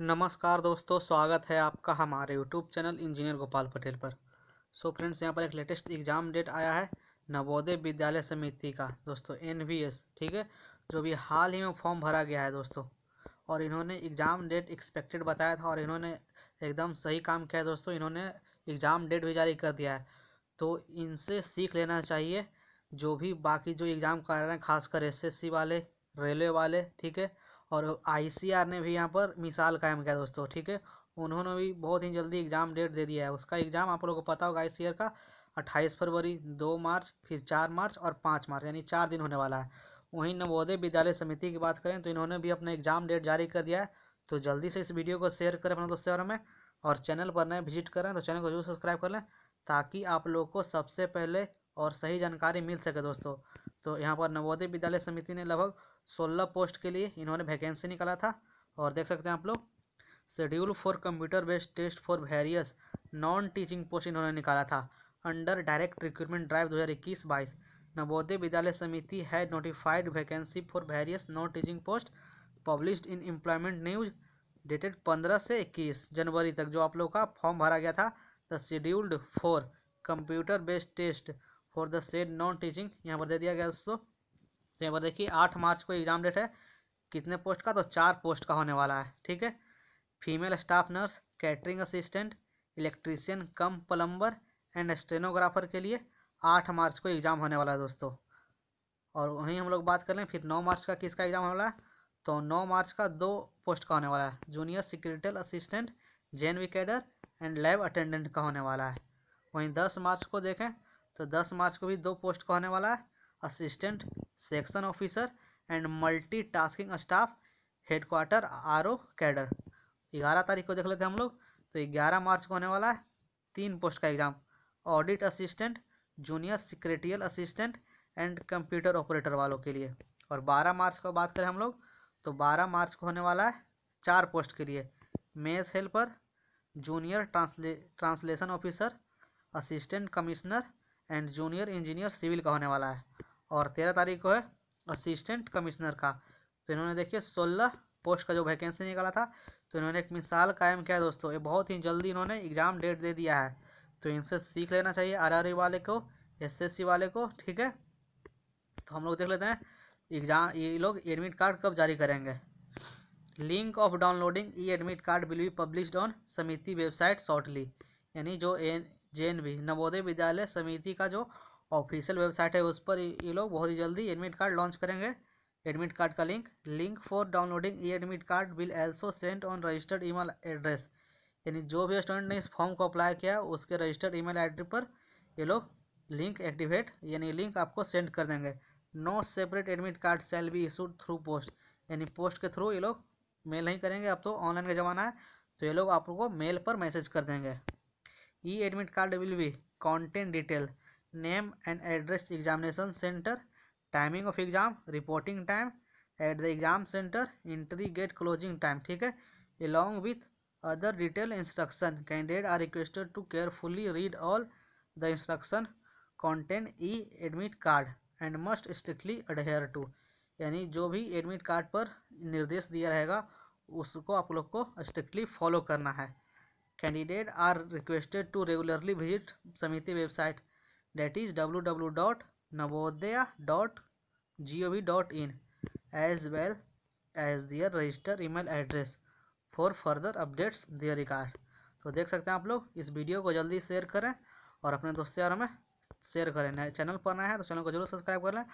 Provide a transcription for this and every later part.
नमस्कार दोस्तों स्वागत है आपका हमारे YouTube channel engineer Gopal Patel पर सो फ्रेंड्स यहाँ पर एक लेटेस्ट एग्ज़ाम डेट आया है नवोदय विद्यालय समिति का दोस्तों एन ठीक है जो भी हाल ही में फॉर्म भरा गया है दोस्तों और इन्होंने एग्ज़ाम डेट एक्सपेक्टेड बताया था और इन्होंने एकदम सही काम किया है दोस्तों इन्होंने एग्ज़ाम डेट भी जारी कर दिया है तो इनसे सीख लेना चाहिए जो भी बाकी जो एग्ज़ाम कर रहे हैं खासकर एस वाले रेलवे वाले ठीक है और आईसीआर ने भी यहाँ पर मिसाल कायम किया दोस्तों ठीक है उन्होंने भी बहुत ही जल्दी एग्ज़ाम डेट दे दिया है उसका एग्ज़ाम आप लोगों को पता होगा आई का अट्ठाईस फरवरी दो मार्च फिर चार मार्च और पाँच मार्च यानी चार दिन होने वाला है वहीं नवोदय विद्यालय समिति की बात करें तो इन्होंने भी अपना एग्ज़ाम डेट जारी कर दिया है तो जल्दी से इस वीडियो को शेयर करें अपने दोस्तों में और चैनल पर नए विजिट करें तो चैनल को जरूर सब्सक्राइब कर लें ताकि आप लोग को सबसे पहले और सही जानकारी मिल सके दोस्तों तो यहाँ पर नवोदय विद्यालय समिति ने लगभग सोलह पोस्ट के लिए इन्होंने वैकेंसी निकाला था और देख सकते हैं आप लोग schedule for computer based test for various non teaching post इन्होंने निकाला था अंडर डायरेक्ट रिक्रूटमेंट ड्राइव 2021 बाईस नवोदय विद्यालय समिति है notified vacancy for various non teaching post published in employment news dated 15 से 21 जनवरी तक जो आप लोग का फॉर्म भरा गया था the scheduled for computer based test for the said non teaching यहाँ पर दे दिया गया दोस्तों तो यहाँ पर देखिए आठ मार्च को एग्ज़ाम डेट है कितने पोस्ट का तो चार पोस्ट का होने वाला है ठीक है female staff nurse catering assistant electrician cum plumber and stenographer के लिए आठ मार्च को एग्ज़ाम होने वाला है दोस्तों और वहीं हम लोग बात कर लें फिर नौ मार्च का किसका एग्ज़ाम होने वाला है तो नौ मार्च का दो पोस्ट का होने वाला है junior secretarial assistant JN V cadre and lab attendant का होने वाला है वहीं दस मार्च को देखें तो दस मार्च को भी दो पोस्ट का होने वाला है assistant section officer and multi tasking staff headquarter R O cadre ग्यारह तारीख को देख लेते हैं हम लोग तो ग्यारह मार्च को होने वाला है तीन पोस्ट का exam audit assistant junior secretarial assistant and computer operator वालों के लिए और 12 मार्च को बात करें हम लोग तो 12 मार्च को होने वाला है चार पोस्ट के लिए mess helper junior transla translation officer assistant commissioner and junior engineer civil का होने वाला है और तेरह तारीख को है असिस्टेंट कमिश्नर का तो इन्होंने देखिए सोलह पोस्ट का जो वैकेंसी निकाला था तो इन्होंने एक मिसाल कायम किया दोस्तों ये बहुत ही जल्दी इन्होंने एग्ज़ाम डेट दे दिया है तो इनसे सीख लेना चाहिए आर वाले को एस वाले को ठीक है तो हम लोग देख लेते हैं एग्ज़ाम ये लोग एडमिट कार्ड कब जारी करेंगे link of downloading e admit card will be published on Samiti website shortly यानी जो एन जे एन नवोदय विद्यालय समिति का जो ऑफिशियल वेबसाइट है उस पर ये लोग बहुत ही जल्दी एडमिट कार्ड लॉन्च करेंगे एडमिट कार्ड का link link for downloading e admit card will also send on registered email address यानी जो भी स्टूडेंट ने इस फॉर्म को अप्लाई किया उसके रजिस्टर्ड ईमेल आईडी पर ये लोग लिंक एक्टिवेट यानी लिंक आपको सेंड कर देंगे no separate admit card shall be issued through post यानी पोस्ट के थ्रू ये लोग मेल नहीं करेंगे अब तो ऑनलाइन का ज़माना है तो ये लोग आपको मेल पर मैसेज कर देंगे e admit card will be content detail name and address examination centre timing of exam reporting time at the exam centre entry gate closing time ठीक है along with other detail instruction candidate are requested to carefully read all the instruction content e admit card and must strictly adhere to यानी जो भी admit card पर निर्देश दिया रहेगा उसको आप लोग को स्ट्रिक्टली फॉलो करना है candidate are requested to regularly visit Samiti website is W W dot dot G O dot in as well as their register email address for further updates their record तो देख सकते हैं आप लोग इस video को जल्दी शेयर करें और अपने दोस्त यारों में शेयर करें नए चैनल पर नया है तो चैनल को जरूर सब्सक्राइब कर लें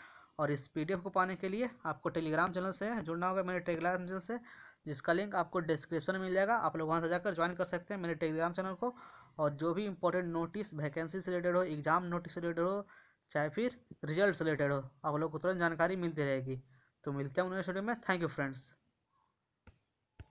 और इस एफ को पाने के लिए आपको टेलीग्राम चैनल से जुड़ना होगा मेरे टेलीग्राम चैनल से जिसका लिंक आपको डिस्क्रिप्शन में मिल जाएगा आप लोग वहाँ से जाकर ज्वाइन कर सकते हैं मेरे टेलीग्राम चैनल को और जो भी इंपॉर्टेंट नोटिस वैकेंसी से रिलेटेड हो एग्जाम नोटिस से रिलेटेड हो चाहे फिर रिजल्ट से रिलेटेड हो आप लोग को तुरंत जानकारी मिलती रहेगी तो मिलते हैं उन्हें स्टूडियो में थैंक यू फ्रेंड्स